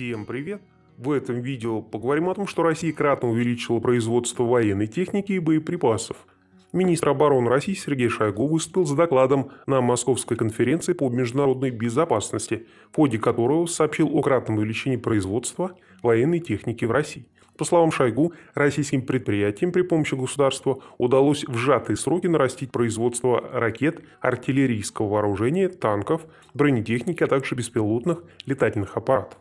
Всем привет! В этом видео поговорим о том, что Россия кратно увеличила производство военной техники и боеприпасов. Министр обороны России Сергей Шойгу выступил с докладом на Московской конференции по международной безопасности, в ходе которого сообщил о кратном увеличении производства военной техники в России. По словам Шойгу, российским предприятиям при помощи государства удалось в сжатые сроки нарастить производство ракет, артиллерийского вооружения, танков, бронетехники, а также беспилотных летательных аппаратов.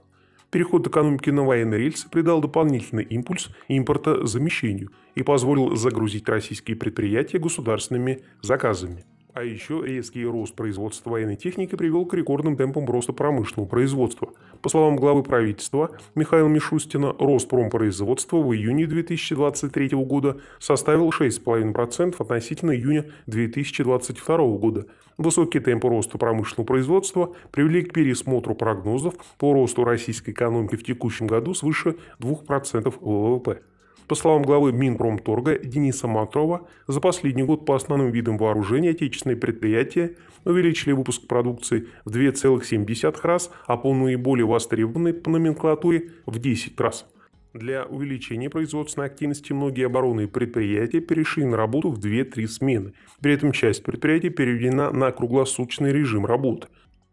Переход экономики на военные рельсы придал дополнительный импульс импорта замещению и позволил загрузить российские предприятия государственными заказами. А еще резкий рост производства военной техники привел к рекордным темпам роста промышленного производства. По словам главы правительства Михаила Мишустина, рост промпроизводства в июне 2023 года составил 6,5% относительно июня 2022 года. Высокие темпы роста промышленного производства привели к пересмотру прогнозов по росту российской экономики в текущем году свыше 2% ВВП. По словам главы Минпромторга Дениса Матрова, за последний год по основным видам вооружения отечественные предприятия увеличили выпуск продукции в 2,7 раз, а по наиболее востребованной по номенклатуре в 10 раз. Для увеличения производственной активности многие оборонные предприятия перешли на работу в 2-3 смены. При этом часть предприятий переведена на круглосуточный режим работы.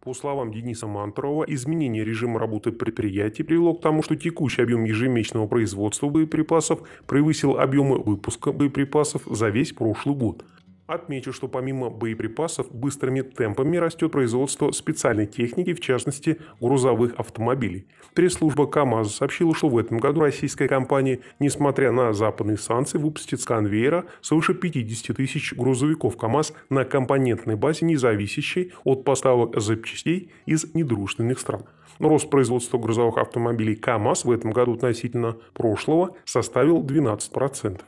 По словам Дениса Мантрова, изменение режима работы предприятий привело к тому, что текущий объем ежемесячного производства боеприпасов превысил объемы выпуска боеприпасов за весь прошлый год – Отмечу, что помимо боеприпасов быстрыми темпами растет производство специальной техники, в частности грузовых автомобилей. Пресс-служба КАМАЗа сообщила, что в этом году российская компания, несмотря на западные санкции, выпустит с конвейера свыше 50 тысяч грузовиков КАМАЗ на компонентной базе, не зависящей от поставок запчастей из недружественных стран. Рост производства грузовых автомобилей КАМАЗ в этом году относительно прошлого составил 12%.